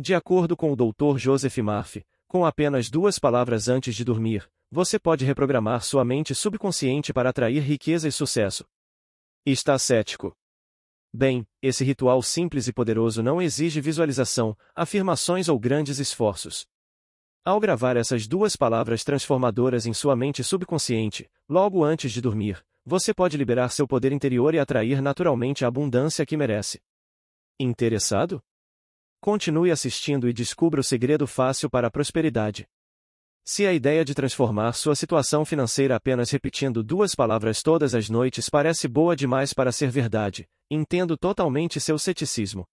De acordo com o Dr. Joseph Murphy, com apenas duas palavras antes de dormir, você pode reprogramar sua mente subconsciente para atrair riqueza e sucesso. Está cético. Bem, esse ritual simples e poderoso não exige visualização, afirmações ou grandes esforços. Ao gravar essas duas palavras transformadoras em sua mente subconsciente, logo antes de dormir, você pode liberar seu poder interior e atrair naturalmente a abundância que merece. Interessado? Continue assistindo e descubra o segredo fácil para a prosperidade. Se a ideia de transformar sua situação financeira apenas repetindo duas palavras todas as noites parece boa demais para ser verdade, entendo totalmente seu ceticismo.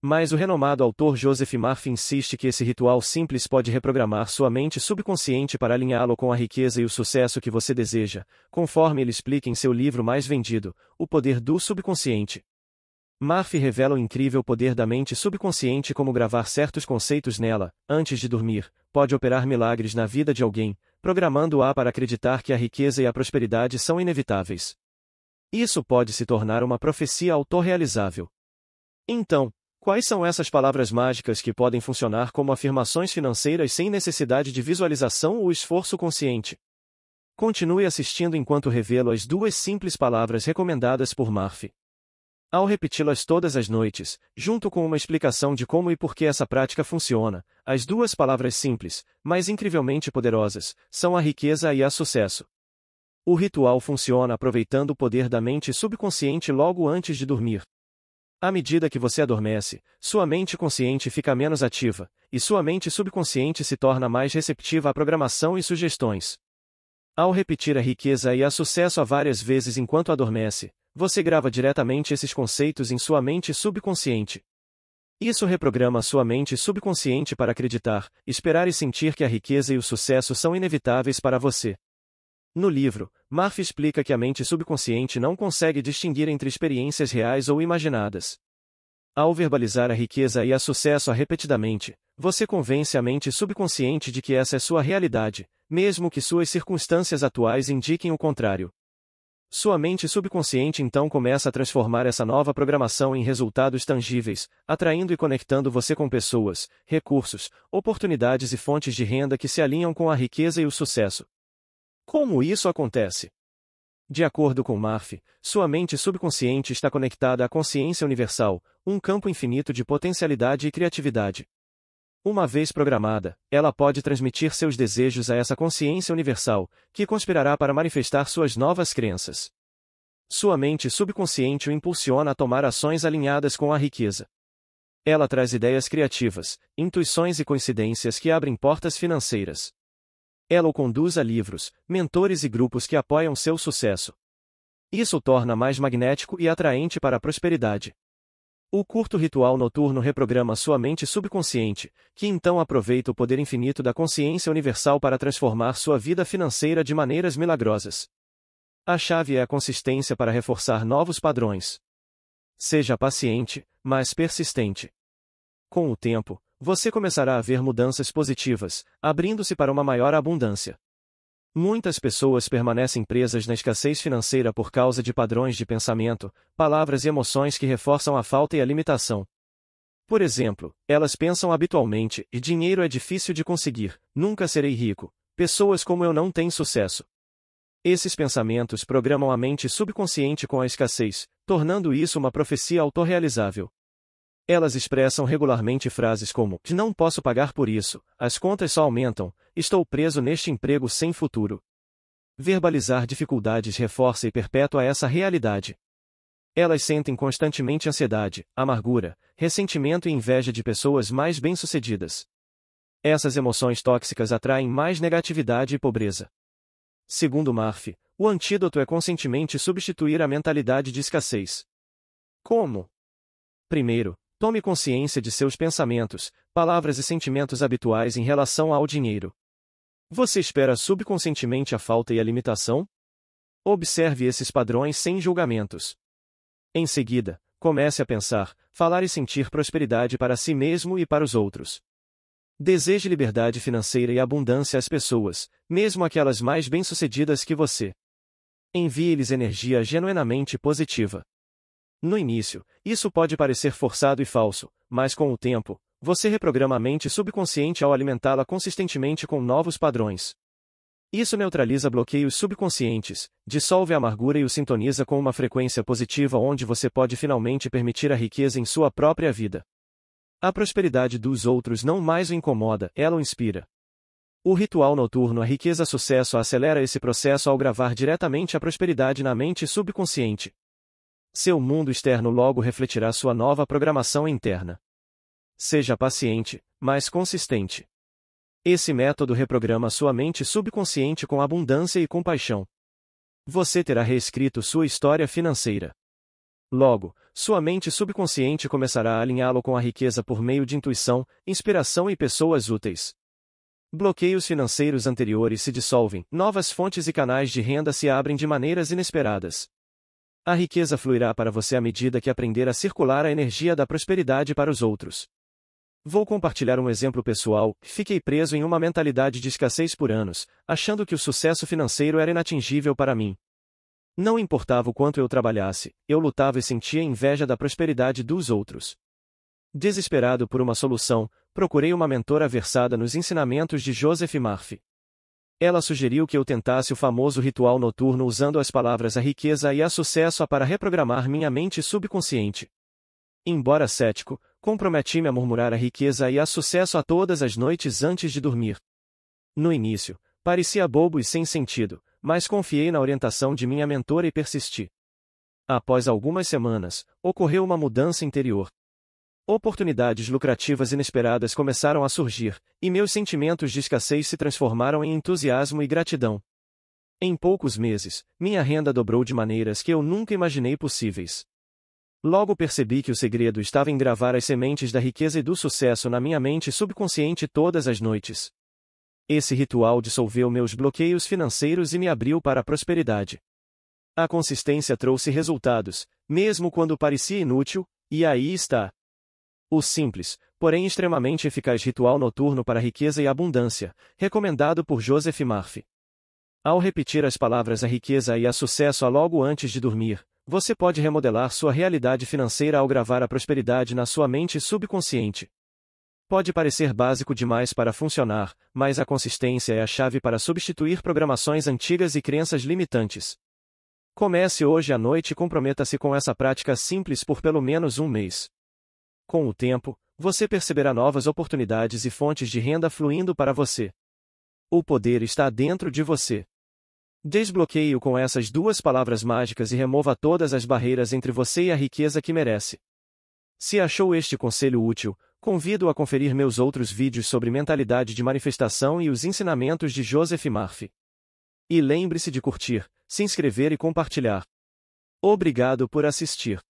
Mas o renomado autor Joseph Murphy insiste que esse ritual simples pode reprogramar sua mente subconsciente para alinhá-lo com a riqueza e o sucesso que você deseja, conforme ele explica em seu livro mais vendido, O Poder do Subconsciente. Murphy revela o incrível poder da mente subconsciente como gravar certos conceitos nela, antes de dormir, pode operar milagres na vida de alguém, programando-a para acreditar que a riqueza e a prosperidade são inevitáveis. Isso pode se tornar uma profecia autorrealizável. Então, quais são essas palavras mágicas que podem funcionar como afirmações financeiras sem necessidade de visualização ou esforço consciente? Continue assistindo enquanto revelo as duas simples palavras recomendadas por Murphy. Ao repeti-las todas as noites, junto com uma explicação de como e por que essa prática funciona, as duas palavras simples, mas incrivelmente poderosas, são a riqueza e a sucesso. O ritual funciona aproveitando o poder da mente subconsciente logo antes de dormir. À medida que você adormece, sua mente consciente fica menos ativa, e sua mente subconsciente se torna mais receptiva à programação e sugestões. Ao repetir a riqueza e a sucesso a várias vezes enquanto adormece, você grava diretamente esses conceitos em sua mente subconsciente. Isso reprograma sua mente subconsciente para acreditar, esperar e sentir que a riqueza e o sucesso são inevitáveis para você. No livro, Murphy explica que a mente subconsciente não consegue distinguir entre experiências reais ou imaginadas. Ao verbalizar a riqueza e a sucesso repetidamente, você convence a mente subconsciente de que essa é sua realidade, mesmo que suas circunstâncias atuais indiquem o contrário. Sua mente subconsciente então começa a transformar essa nova programação em resultados tangíveis, atraindo e conectando você com pessoas, recursos, oportunidades e fontes de renda que se alinham com a riqueza e o sucesso. Como isso acontece? De acordo com Marf, sua mente subconsciente está conectada à consciência universal, um campo infinito de potencialidade e criatividade. Uma vez programada, ela pode transmitir seus desejos a essa consciência universal, que conspirará para manifestar suas novas crenças. Sua mente subconsciente o impulsiona a tomar ações alinhadas com a riqueza. Ela traz ideias criativas, intuições e coincidências que abrem portas financeiras. Ela o conduz a livros, mentores e grupos que apoiam seu sucesso. Isso o torna mais magnético e atraente para a prosperidade. O curto ritual noturno reprograma sua mente subconsciente, que então aproveita o poder infinito da consciência universal para transformar sua vida financeira de maneiras milagrosas. A chave é a consistência para reforçar novos padrões. Seja paciente, mas persistente. Com o tempo, você começará a ver mudanças positivas, abrindo-se para uma maior abundância. Muitas pessoas permanecem presas na escassez financeira por causa de padrões de pensamento, palavras e emoções que reforçam a falta e a limitação. Por exemplo, elas pensam habitualmente: dinheiro é difícil de conseguir, nunca serei rico, pessoas como eu não têm sucesso. Esses pensamentos programam a mente subconsciente com a escassez, tornando isso uma profecia autorrealizável. Elas expressam regularmente frases como: Não posso pagar por isso, as contas só aumentam, estou preso neste emprego sem futuro. Verbalizar dificuldades reforça e perpetua essa realidade. Elas sentem constantemente ansiedade, amargura, ressentimento e inveja de pessoas mais bem-sucedidas. Essas emoções tóxicas atraem mais negatividade e pobreza. Segundo Marf, o antídoto é conscientemente substituir a mentalidade de escassez. Como? Primeiro, Tome consciência de seus pensamentos, palavras e sentimentos habituais em relação ao dinheiro. Você espera subconscientemente a falta e a limitação? Observe esses padrões sem julgamentos. Em seguida, comece a pensar, falar e sentir prosperidade para si mesmo e para os outros. Deseje liberdade financeira e abundância às pessoas, mesmo aquelas mais bem-sucedidas que você. Envie-lhes energia genuinamente positiva. No início, isso pode parecer forçado e falso, mas com o tempo, você reprograma a mente subconsciente ao alimentá-la consistentemente com novos padrões. Isso neutraliza bloqueios subconscientes, dissolve a amargura e o sintoniza com uma frequência positiva onde você pode finalmente permitir a riqueza em sua própria vida. A prosperidade dos outros não mais o incomoda, ela o inspira. O ritual noturno A Riqueza Sucesso acelera esse processo ao gravar diretamente a prosperidade na mente subconsciente, seu mundo externo logo refletirá sua nova programação interna. Seja paciente, mas consistente. Esse método reprograma sua mente subconsciente com abundância e compaixão. Você terá reescrito sua história financeira. Logo, sua mente subconsciente começará a alinhá-lo com a riqueza por meio de intuição, inspiração e pessoas úteis. Bloqueios financeiros anteriores se dissolvem, novas fontes e canais de renda se abrem de maneiras inesperadas. A riqueza fluirá para você à medida que aprender a circular a energia da prosperidade para os outros. Vou compartilhar um exemplo pessoal. Fiquei preso em uma mentalidade de escassez por anos, achando que o sucesso financeiro era inatingível para mim. Não importava o quanto eu trabalhasse, eu lutava e sentia inveja da prosperidade dos outros. Desesperado por uma solução, procurei uma mentora versada nos ensinamentos de Joseph Murphy. Ela sugeriu que eu tentasse o famoso ritual noturno usando as palavras a riqueza e a sucesso para reprogramar minha mente subconsciente. Embora cético, comprometi-me a murmurar a riqueza e a sucesso a todas as noites antes de dormir. No início, parecia bobo e sem sentido, mas confiei na orientação de minha mentora e persisti. Após algumas semanas, ocorreu uma mudança interior. Oportunidades lucrativas inesperadas começaram a surgir, e meus sentimentos de escassez se transformaram em entusiasmo e gratidão. Em poucos meses, minha renda dobrou de maneiras que eu nunca imaginei possíveis. Logo percebi que o segredo estava em gravar as sementes da riqueza e do sucesso na minha mente subconsciente todas as noites. Esse ritual dissolveu meus bloqueios financeiros e me abriu para a prosperidade. A consistência trouxe resultados, mesmo quando parecia inútil, e aí está, o simples, porém extremamente eficaz ritual noturno para riqueza e abundância, recomendado por Joseph Murphy. Ao repetir as palavras a riqueza e a sucesso a logo antes de dormir, você pode remodelar sua realidade financeira ao gravar a prosperidade na sua mente subconsciente. Pode parecer básico demais para funcionar, mas a consistência é a chave para substituir programações antigas e crenças limitantes. Comece hoje à noite e comprometa-se com essa prática simples por pelo menos um mês. Com o tempo, você perceberá novas oportunidades e fontes de renda fluindo para você. O poder está dentro de você. Desbloqueie-o com essas duas palavras mágicas e remova todas as barreiras entre você e a riqueza que merece. Se achou este conselho útil, convido a conferir meus outros vídeos sobre mentalidade de manifestação e os ensinamentos de Joseph Murphy. E lembre-se de curtir, se inscrever e compartilhar. Obrigado por assistir.